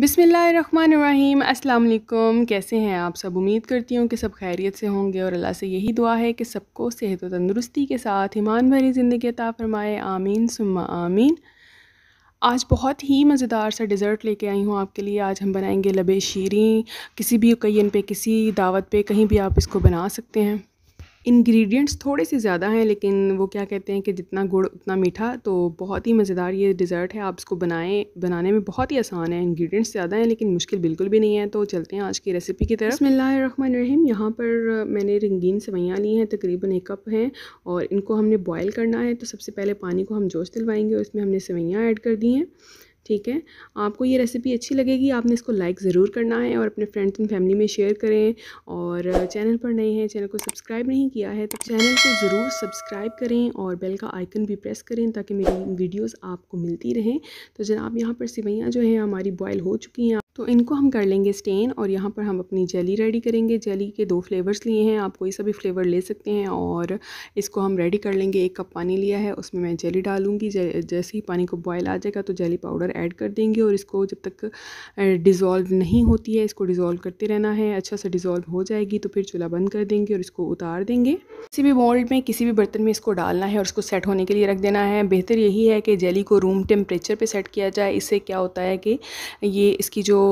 बिसमीम् अल्लाम कैसे हैं आप सब उम्मीद करती हूँ कि सब खैरियत से होंगे और अल्लाह से यही दुआ है कि सबको सेहत व तंदरुस्ती के साथ ईमान भरी ज़िंदगी अता फ़रमाए आमीन सुम्मा आमीन आज बहुत ही मज़ेदार सा डिज़र्ट लेके आई हूँ आपके लिए आज हम बनाएंगे लबे शीरी किसी भी ओकेजन पे किसी दावत पे कहीं भी आप इसको बना सकते हैं इंग्रेडिएंट्स थोड़े से ज़्यादा हैं लेकिन वो क्या कहते हैं कि जितना गुड़ उतना मीठा तो बहुत ही मज़ेदार ये डिज़र्ट है आप इसको बनाएं बनाने में बहुत ही आसान है इंग्रेडिएंट्स ज़्यादा हैं लेकिन मुश्किल बिल्कुल भी नहीं है तो चलते हैं आज की रेसिपी की तरफ रहीम यहाँ पर मैंने रंगीन सवैयाँ ली हैं तकरीबन एक कप हैं और इनको हमने बॉयल करना है तो सबसे पहले पानी को हम जोश दिलवाएंगे उसमें हमने सवैयाँ ऐड कर दी हैं ठीक है आपको ये रेसिपी अच्छी लगेगी आपने इसको लाइक ज़रूर करना है और अपने फ्रेंड्स एंड फैमिली में शेयर करें और चैनल पर नए हैं चैनल को सब्सक्राइब नहीं किया है तो चैनल को ज़रूर सब्सक्राइब करें और बेल का आइकन भी प्रेस करें ताकि मेरी वीडियोस आपको मिलती रहें तो जनाब यहाँ पर सिवैयाँ जो हैं हमारी बॉयल हो चुकी हैं तो इनको हम कर लेंगे स्टेन और यहाँ पर हम अपनी जेली रेडी करेंगे जेली के दो फ्लेवर्स लिए हैं आप कोई सा भी फ्लेवर ले सकते हैं और इसको हम रेडी कर लेंगे एक कप पानी लिया है उसमें मैं जेली डालूँगी जैसे ही पानी को बॉयल आ जाएगा तो जेली पाउडर ऐड कर देंगे और इसको जब तक डिज़ोल्व नहीं होती है इसको डिज़ोल्व करते रहना है अच्छा सा डिज़ोल्व हो जाएगी तो फिर चूल्हा बंद कर देंगे और इसको उतार देंगे किसी भी बाउल में किसी भी बर्तन में इसको डालना है और उसको सेट होने के लिए रख देना है बेहतर यही है कि जेली को रूम टेम्परेचर पर सेट किया जाए इससे क्या होता है कि ये इसकी जो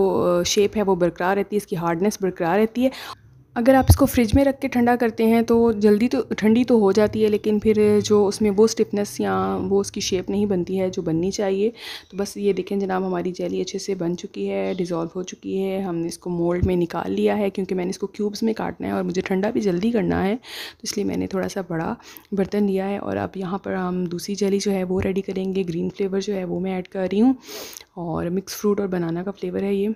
शेप है वो बरकरार रहती है इसकी हार्डनेस बरकरार रहती है अगर आप इसको फ्रिज में रख के ठंडा करते हैं तो जल्दी तो ठंडी तो हो जाती है लेकिन फिर जो उसमें वो स्टिफनेस या वो उसकी शेप नहीं बनती है जो बननी चाहिए तो बस ये देखें जनाब हमारी जेली अच्छे से बन चुकी है डिज़ोल्व हो चुकी है हमने इसको मोल्ड में निकाल लिया है क्योंकि मैंने इसको क्यूब्स में काटना है और मुझे ठंडा भी जल्दी करना है तो इसलिए मैंने थोड़ा सा बड़ा बर्तन लिया है और अब यहाँ पर हम दूसरी जेली जो है वो रेडी करेंगे ग्रीन फ्लेवर जो है वो मैं ऐड कर रही हूँ और मिक्स फ्रूट और बनाना का फ्लेवर है ये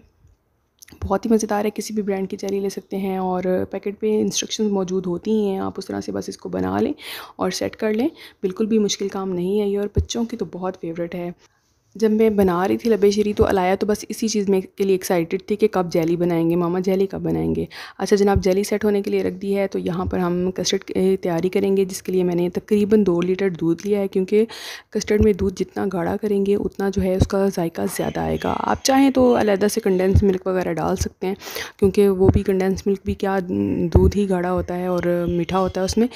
बहुत ही मज़ेदार है किसी भी ब्रांड की चेरी ले सकते हैं और पैकेट पे इंस्ट्रक्शंस मौजूद होती ही हैं आप उस तरह से बस इसको बना लें और सेट कर लें बिल्कुल भी मुश्किल काम नहीं है ये और बच्चों की तो बहुत फेवरेट है जब मैं बना रही थी लबे तो अलाया तो बस इसी चीज़ में के लिए एक्साइटेड थी कि कब जेली बनाएंगे मामा जेली कब बनाएंगे अच्छा जनाब जेली सेट होने के लिए रख दी है तो यहाँ पर हम कस्टर्ड की तैयारी करेंगे जिसके लिए मैंने तकरीबन दो लीटर दूध लिया है क्योंकि कस्टर्ड में दूध जितना गाढ़ा करेंगे उतना जो है उसका जायका ज़्यादा आएगा आप चाहें तो अलहदा से कंडेंस मिल्क वगैरह डाल सकते हैं क्योंकि वो भी कंडेंस मिल्क भी क्या दूध ही गाढ़ा होता है और मीठा होता है उसमें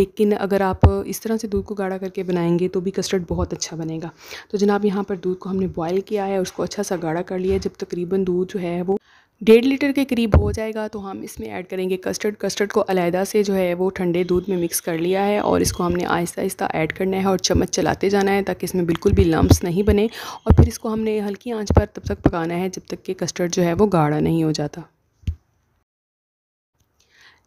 लेकिन अगर आप इस तरह से दूध को गाढ़ा करके बनाएंगे तो भी कस्टर्ड बहुत अच्छा बनेगा तो जनाब यहाँ पर दूध को हमने बॉयल किया है उसको अच्छा सा गाढ़ा कर लिया जब तकरीबन दूध जो है वो डेढ़ लीटर के करीब हो जाएगा तो हम इसमें ऐड करेंगे कस्टर्ड कस्टर्ड को अलहदा से जो है वो ठंडे दूध में मिक्स कर लिया है और इसको हमने आहिस्ता आहिस्ता ऐड करना है और चम्मच चलाते जाना है ताकि इसमें बिल्कुल भी लम्ब्स नहीं बने और फिर इसको हमने हल्की आंच पर तब तक पकाना है जब तक कि कस्टर्ड जो है वो गाढ़ा नहीं हो जाता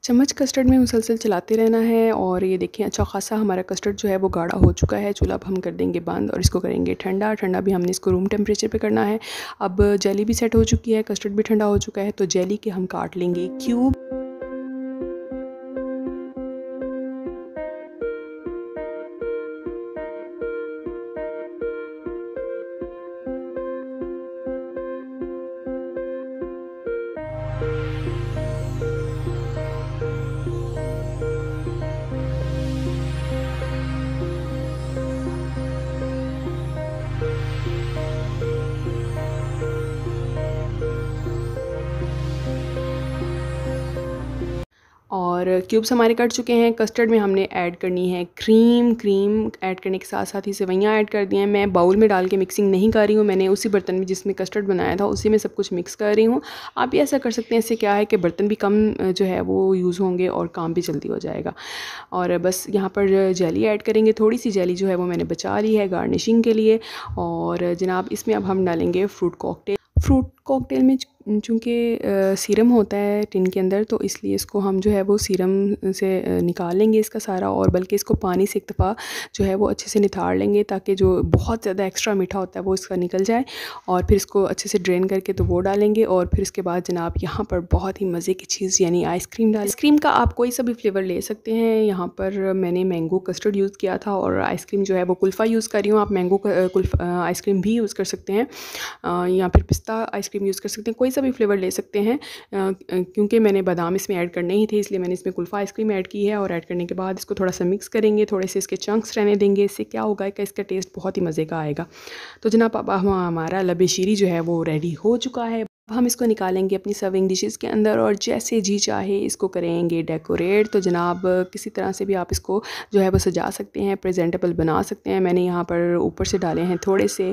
चम्मच कस्टर्ड में मुसलसल चलाते रहना है और ये देखें अच्छा खासा हमारा कस्टर्ड जो है वो गाढ़ा हो चुका है चूल्हा अब हम कर देंगे बंद और इसको करेंगे ठंडा ठंडा भी हमने इसको रूम टेम्परेचर पे करना है अब जेली भी सेट हो चुकी है कस्टर्ड भी ठंडा हो चुका है तो जेली के हम काट लेंगे क्यूब और क्यूब्स हमारे कट चुके हैं कस्टर्ड में हमने ऐड करनी है क्रीम क्रीम ऐड करने के साथ साथ ही सेवैयाँ ऐड कर दी हैं मैं बाउल में डाल के मिक्सिंग नहीं कर रही हूँ मैंने उसी बर्तन में जिसमें कस्टर्ड बनाया था उसी में सब कुछ मिक्स कर रही हूँ आप ये ऐसा कर सकते हैं इससे क्या है कि बर्तन भी कम जो है वो यूज़ होंगे और काम भी जल्दी हो जाएगा और बस यहाँ पर जैली ऐड करेंगे थोड़ी सी जैली जो है वो मैंने बचा ली है गार्निशिंग के लिए और जनाब इसमें अब हम डालेंगे फ्रूट कॉकटेल फ्रूट कॉकटेल में चूँकि सीरम होता है टिन के अंदर तो इसलिए इसको हम जो है वो सीरम से निकाल लेंगे इसका सारा और बल्कि इसको पानी से एक दफ़ा जो है वो अच्छे से निथार लेंगे ताकि जो बहुत ज़्यादा एक्स्ट्रा मीठा होता है वो इसका निकल जाए और फिर इसको अच्छे से ड्रेन करके तो वो डालेंगे और फिर इसके बाद जनाब यहाँ पर बहुत ही मज़े की चीज़ यानी आइसक्रीम डाल आइसक्रीम का आप कोई सा भी फ्लेवर ले सकते हैं यहाँ पर मैंने मैंगो कस्टर्ड यूज़ किया था और आइसक्रीम जो है वो कुल्फ़ा यूज़ कर रही हूँ आप मैंगो आइसक्रीम भी यूज़ कर सकते हैं या फिर पिस्ता आइसक्रीम यूज़ कर सकते हैं कोई सा सा भी फ्लेवर ले सकते हैं क्योंकि मैंने बादाम इसमें ऐड करने ही थे इसलिए मैंने इसमें कुल्फ़ा आइसक्रीम ऐड की है और ऐड करने के बाद इसको थोड़ा सा मिक्स करेंगे थोड़े से इसके चंक्स रहने देंगे इससे क्या होगा कि इसका टेस्ट बहुत ही मज़े का आएगा तो जनाब अब हमारा लबे शीरी जो है वो रेडी हो चुका है अब हम इसको निकालेंगे अपनी सर्विंग डिशेस के अंदर और जैसे जी चाहे इसको करेंगे डेकोरेट तो जनाब किसी तरह से भी आप इसको जो है वो सजा सकते हैं प्रेजेंटेबल बना सकते हैं मैंने यहाँ पर ऊपर से डाले हैं थोड़े से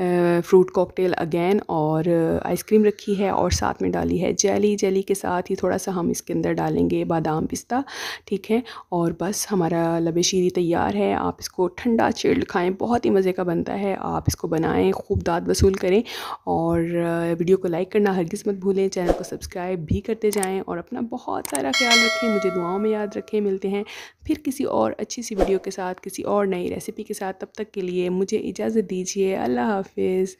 फ्रूट कॉकटेल अगेन और आइसक्रीम रखी है और साथ में डाली है जेली जेली के साथ ही थोड़ा सा हम इसके अंदर डालेंगे बादाम पिस्ता ठीक है और बस हमारा लबे शीरी तैयार है आप इसको ठंडा चिल्ड खाएँ बहुत ही मज़े का बनता है आप इसको बनाएँ खूब दाद वसूल करें और वीडियो को लाइक करना हरगिज़ मत भूलें चैनल को सब्सक्राइब भी करते जाएँ और अपना बहुत सारा ख्याल रखें मुझे दुआओं में याद रखें मिलते हैं फिर किसी और अच्छी सी वीडियो के साथ किसी और नई रेसिपी के साथ तब तक के लिए मुझे इजाज़त दीजिए अल्लाह हाफिज़